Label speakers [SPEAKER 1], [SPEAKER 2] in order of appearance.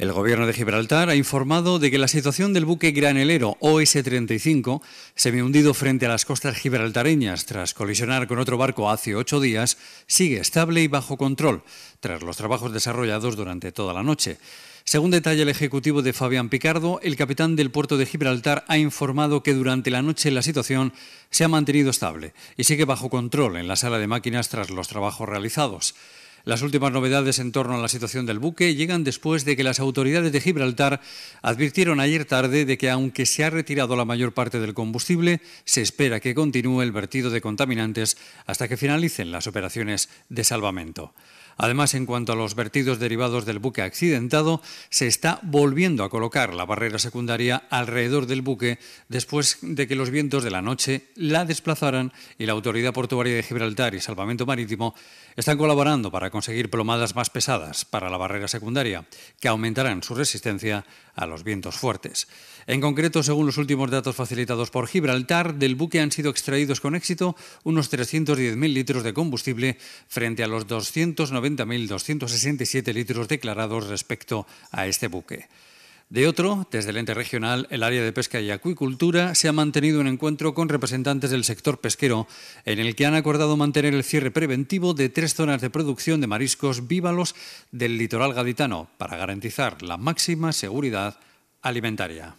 [SPEAKER 1] El gobierno de Gibraltar ha informado de que la situación del buque granelero OS-35, semi-hundido frente a las costas gibraltareñas tras colisionar con otro barco hace ocho días, sigue estable y bajo control, tras los trabajos desarrollados durante toda la noche. Según detalla el ejecutivo de Fabián Picardo, el capitán del puerto de Gibraltar ha informado que durante la noche la situación se ha mantenido estable y sigue bajo control en la sala de máquinas tras los trabajos realizados. Las últimas novedades en torno a la situación del buque llegan después de que las autoridades de Gibraltar advirtieron ayer tarde de que aunque se ha retirado la mayor parte del combustible, se espera que continúe el vertido de contaminantes hasta que finalicen las operaciones de salvamento. Además, en cuanto a los vertidos derivados del buque accidentado, se está volviendo a colocar la barrera secundaria alrededor del buque después de que los vientos de la noche la desplazaran y la Autoridad Portuaria de Gibraltar y Salvamento Marítimo están colaborando para conseguir plomadas más pesadas para la barrera secundaria, que aumentarán su resistencia a los vientos fuertes. En concreto, según los últimos datos facilitados por Gibraltar, del buque han sido extraídos con éxito unos 310.000 litros de combustible frente a los 290.267 litros declarados respecto a este buque. De otro, desde el ente regional, el área de pesca y acuicultura, se ha mantenido un encuentro con representantes del sector pesquero, en el que han acordado mantener el cierre preventivo de tres zonas de producción de mariscos vívalos del litoral gaditano, para garantizar la máxima seguridad alimentaria.